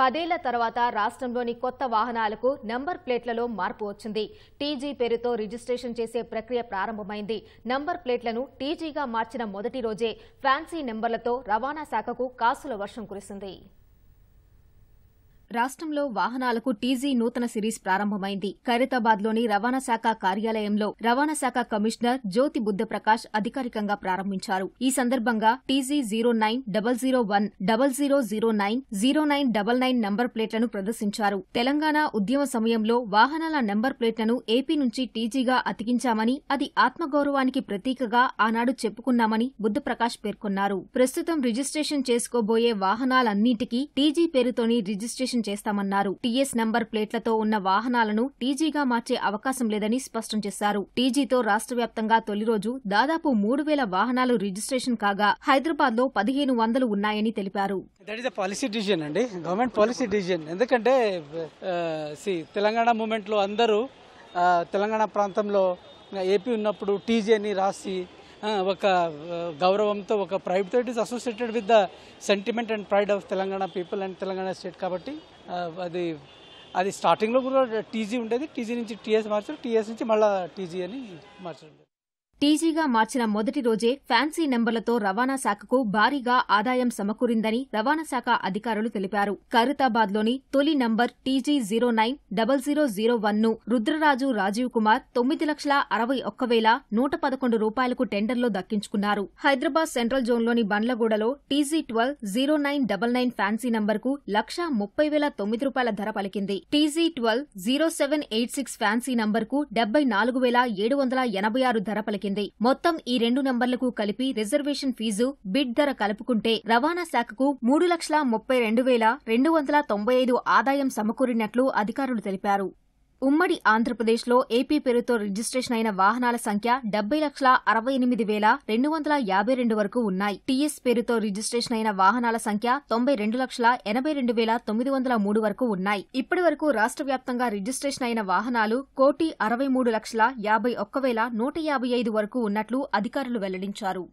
పదేళ్ల తర్వాత రాష్ట్రంలోని కొత్త వాహనాలకు నంబర్ ప్లేట్లలో మార్పు వచ్చింది టీజీ పేరుతో రిజిస్ట్రేషన్ చేసే ప్రక్రియ ప్రారంభమైంది నంబర్ ప్లేట్లను టీజీగా మార్చిన మొదటి రోజే ఫ్యాన్సీ నెంబర్లతో రవాణా శాఖకు కాసుల వర్షం కురిసింది రాష్ట్రంలో వాహనాలకు టీజీ నూతన సిరీస్ ప్రారంభమైంది ఖైరతాబాద్లోని రవాణా శాఖ కార్యాలయంలో రవాణా శాఖ కమిషనర్ జ్యోతి బుద్ధప్రకాష్ అధికారికంగా ప్రారంభించారు ఈ సందర్భంగా TG zero nine double zero one double zero zero nine zero nine double nine number ప్లేట్లను ప్రదర్శించారు తెలంగాణ ఉద్యమ సమయంలో వాహనాల నంబర్ ప్లేట్లను ఏపీ నుంచి టీజీగా అతికించామని అది ఆత్మగౌరవానికి ప్రతీకగా ఆనాడు చెప్పుకున్నామని బుద్ధప్రకాష్ పేర్కొన్నారు ప్రస్తుతం రిజిస్ట్రేషన్ చేసుకోబోయే వాహనాలన్నింటికీ టీజీ పేరుతోని రిజిస్ట్రేషన్ చేస్తామన్నారు టీఎస్ నంబర్ ప్లేట్లతో ఉన్న వాహనాలను టీజీగా మార్చే అవకాశం లేదని స్పష్టం చేశారు టీజీతో రాష్ట్ర వ్యాప్తంగా తొలి రోజు దాదాపు మూడు వేల వాహనాలు రిజిస్ట్రేషన్ కాగా హైదరాబాద్ లో పదిహేను వందలు ఉన్నాయని తెలిపారు దట్ పాలసీ డిసిజన్ అండి గవర్నమెంట్ పాలసీ డిసిజన్ ఎందుకంటే తెలంగాణ మూమెంట్లో అందరూ తెలంగాణ ప్రాంతంలో ఏపీ ఉన్నప్పుడు టీజీని రాసి ఒక గౌరవంతో ఒక pride it is associated with the sentiment and pride of Telangana people and Telangana state కాబట్టి అది అది స్టార్టింగ్లో కూడా టీజీ ఉండేది టీజీ నుంచి టీఎస్ మార్చారు టీఎస్ నుంచి మళ్ళీ టీజీ అని మార్చారు టీజీగా మార్చిన మొదటి రోజే ఫ్యాన్సీ నెంబర్లతో రవాణా శాఖకు భారీగా ఆదాయం సమకూరిందని రవాణా శాఖ అధికారులు తెలిపారు ఖైరతాబాద్లోని తొలి number TG zero nine double zero zero వన్ను రుద్రరాజు రాజీవ్ కుమార్ తొమ్మిది లక్షల అరవై ఒక్క వేల నూట పదకొండు రూపాయలకు టెండర్లో దక్కించుకున్నారు హైదరాబాద్ సెంట్రల్ జోన్లోని బండ్లగూడలో TG twelve zero nine double nine fancy నంబర్కు లక్ష ముప్పై వేల తొమ్మిది రూపాయల ధర పలికింది TG twelve zero seven eight six fancy నంబర్కు డెబ్బై నాలుగు వేల ఏడు వందల ఎనభై ఆరు ధర పలికింది జరిగింది మొత్తం ఈ రెండు నంబర్లకు కలిపి రిజర్వేషన్ ఫీజు బిడ్ ధర కలుపుకుంటే రవాణా శాఖకు మూడు లక్షల ముప్పై రెండు వేల రెండు వందల తొంభై ఐదు ఆదాయం సమకూరినట్లు అధికారులు తెలిపారు ఉమ్మడి ఆంధ్రప్రదేశ్లో ఏపీ పేరుతో రిజిస్ట్రేషన్ అయిన వాహనాల సంఖ్య డెబ్బై లక్షల అరవై ఎనిమిది వేల రెండు వందల యాభై రెండు వరకు ఉన్నాయి టీఎస్ పేరుతో రిజిస్ట్రేషన్ అయిన వాహనాల సంఖ్య తొంభై రెండు లక్షల ఎనభై రెండు వేల తొమ్మిది వందల మూడు వరకు ఉన్నాయి ఇప్పటి వరకు రాష్ట్ర వ్యాప్తంగా రిజిస్ట్రేషన్ అయిన వాహనాలు కోటి అరవై మూడు లక్షల యాభై ఒక్క వేల నూట యాభై ఐదు వరకు ఉన్నట్లు అధికారులు వెల్లడించారు